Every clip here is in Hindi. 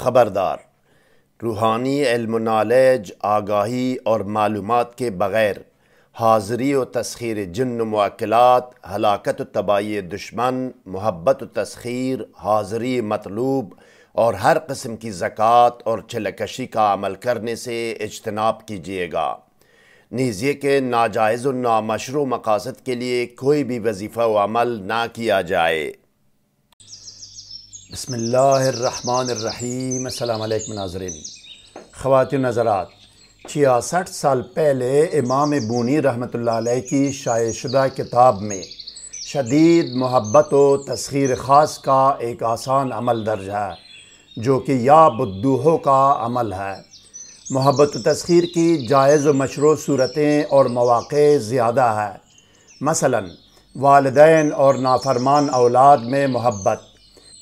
ख़बरदार रूहानी नॉलेज आगाही और मालूम के बग़ैर हाज़री व तस्खीर जन्न मौक़ात हलाकत तबाही दुश्मन मोहब्बत तस्खीर हाज़री मतलूब और हर कस्म की ज़क़़त और छलकशी का अमल करने से इजतनाब कीजिएगा नीजिए के नाजायज़ और नामशरू मकासद के लिए कोई भी वजीफ़ा व अमल ना किया जाए बसमीम अल्लाम नाजरन ख़वात नज़रात छियासठ साल पहले इमाम बूनी रहमत की शाय शुदा किताब में शदीद मोहब्बत व तस्खीर ख़ास का एक आसान अमल दर्ज है जो कि या बुद्दूहो का अमल है मोहब्बत तस्खीर की जायज़ व मशरू सूरतें और मौाक़ ज़्यादा है मसला वालदेन और नाफरमान औलाद में मोहब्बत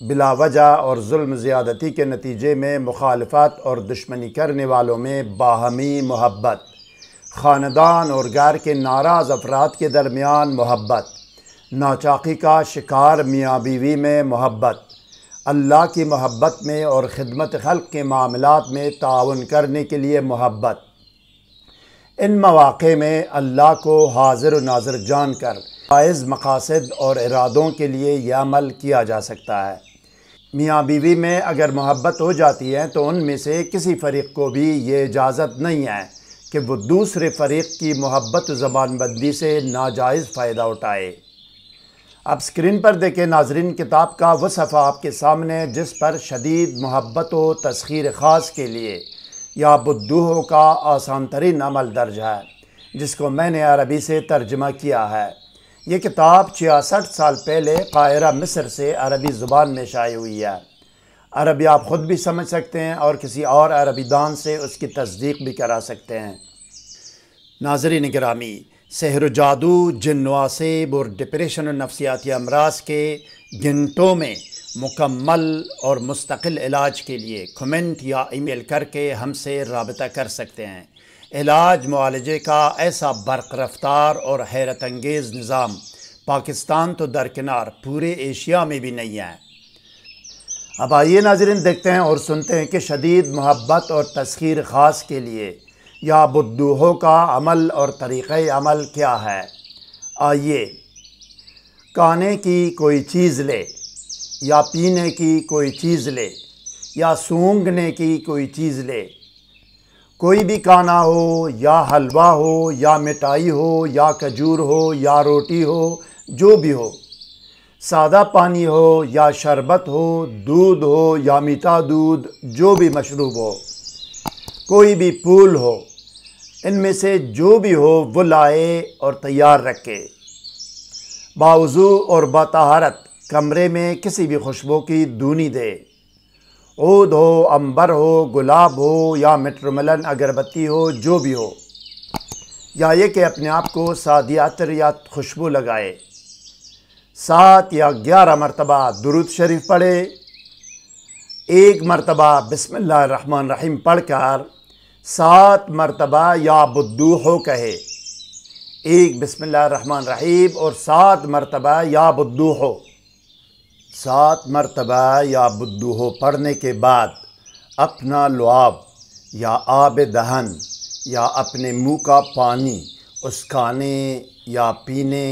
बिलावजा और जुल्म ज़्यादती के नतीजे में मुखालफत और दुश्मनी करने वालों में बाहमी मोहब्बत ख़ानदान और गैर के नाराज़ अफराद के दरमियान मोहब्बत नाचाकी का शिकार मियाँ बीवी में मोहब्बत अल्लाह की मोहब्बत में और ख़िदमत खल के मामलों में ताउन करने के लिए मोहब्बत इन मौाक़े में अल्लाह को हाजिर व नाजर जान कर जायज़ मकासद और इरादों के लिए यह अमल किया जा सकता है मियाँ बीवी में अगर मोहब्बत हो जाती है तो उनमें से किसी फ़रीक़ को भी ये इजाज़त नहीं है कि वो दूसरे फ़रीक़ की मोहब्बत ज़बानबंदी से नाजायज़ फ़ायदा उठाए अब स्क्रीन पर देखें नाजरीन किताब का वह सफ़ा आपके सामने जिस पर शदीद मोहब्बत व तस्खीर ख़ास के लिए या बुद्धूहों का आसान तरीन अमल दर्ज है जिसको मैंने अरबी से तर्जमा किया है ये किताब छियासठ साल पहले कायरा मिस्र से अरबी ज़ुबान में शाये हुई है अरबी आप ख़ुद भी समझ सकते हैं और किसी और अरबी दान से उसकी तस्दीक भी करा सकते हैं नाजरी निगरामी सहर जादू जिनवासेब और डिप्रेशन और नफसियाती अमराज के घंटों में मुकम्मल और मुस्तकिल इलाज के लिए कमेंट या ईमेल करके हमसे रबता कर सकते हैं इलाज मुआलजे का ऐसा बरक रफ्तार और हैरत अंगेज़ निज़ाम पाकिस्तान तो दरकिनार पूरे एशिया में भी नहीं है अब आइए नाजरन देखते हैं और सुनते हैं कि शदीद मोहब्बत और तस्खीर ख़ास के लिए या बुद्दूहों का अमल और तरीक़ अमल क्या है आइए खाने की कोई चीज़ ले या पीने की कोई चीज़ ले या सूंघने की कोई चीज़ ले कोई भी खाना हो या हलवा हो या मिठाई हो या खजूर हो या रोटी हो जो भी हो सादा पानी हो या शरबत हो दूध हो या मीठा दूध जो भी मशरूब हो कोई भी फूल हो इनमें से जो भी हो वो लाए और तैयार रखे बावजू और बतहारत कमरे में किसी भी खुशबू की दूनी दे ओद हो अंबर हो गुलाब हो या मेट्रोमलन अगरबत्ती हो जो भी हो या ये कि अपने आप को सादियातर या खुशबू लगाए सात या ग्यारह मरतबा दुरुद शरीफ पढ़े एक मरतबा बसमान रहीम पढ़ कर सात मरतबा या बुद्दू हो कहे एक बसमान रहीम और सात मरतबा या बुद्दू हो सात मरतबा या बुद्धू पढ़ने के बाद अपना लुआब या आब दहन या अपने मुंह का पानी उस खाने या पीने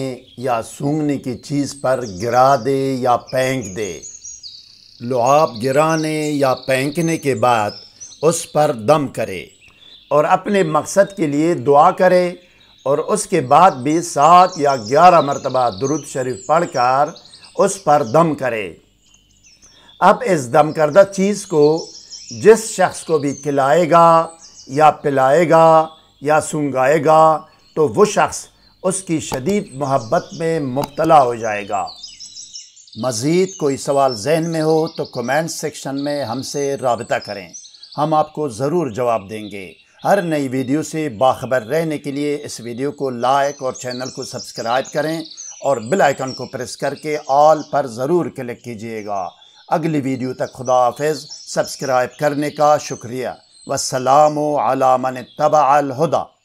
या सूंघने की चीज़ पर गिरा दे या पेंक दे लुआब गिराने या पेंकने के बाद उस पर दम करे और अपने मकसद के लिए दुआ करे और उसके बाद भी सात या ग्यारह मरतबा दुरुद शरीफ पढ़ कर उस पर दम करे अब इस दम करदा चीज़ को जिस शख्स को भी खिलाएगा या पिलाएगा या सूंगाएगा तो वो शख्स उसकी शदीद मोहब्बत में मुबतला हो जाएगा मज़ीद कोई सवाल जहन में हो तो कमेंट सेक्शन में हमसे रबता करें हम आपको ज़रूर जवाब देंगे हर नई वीडियो से बाखबर रहने के लिए इस वीडियो को लाइक और चैनल को सब्सक्राइब करें और बिल आइकन को प्रेस करके ऑल पर ज़रूर क्लिक कीजिएगा अगली वीडियो तक खुदा हाफिज़ सब्सक्राइब करने का शुक्रिया वसलाम आला मन तबा अलहुदा